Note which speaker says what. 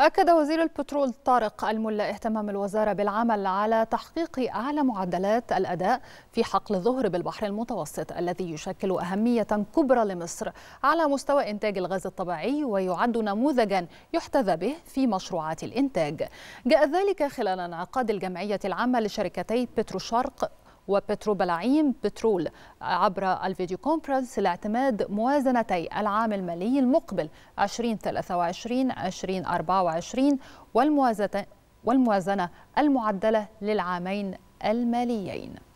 Speaker 1: أكد وزير البترول طارق الملا اهتمام الوزارة بالعمل على تحقيق أعلى معدلات الأداء في حقل الظهر بالبحر المتوسط الذي يشكل أهمية كبرى لمصر على مستوى إنتاج الغاز الطبيعي ويعد نموذجا يحتذى به في مشروعات الإنتاج جاء ذلك خلال انعقاد الجمعية العامة لشركتي بتروشرق وبترو بلعيم بترول عبر الفيديو كونفرنس لاعتماد موازنتي العام المالي المقبل 2023 2024 والموازنة والموازنة المعدلة للعامين الماليين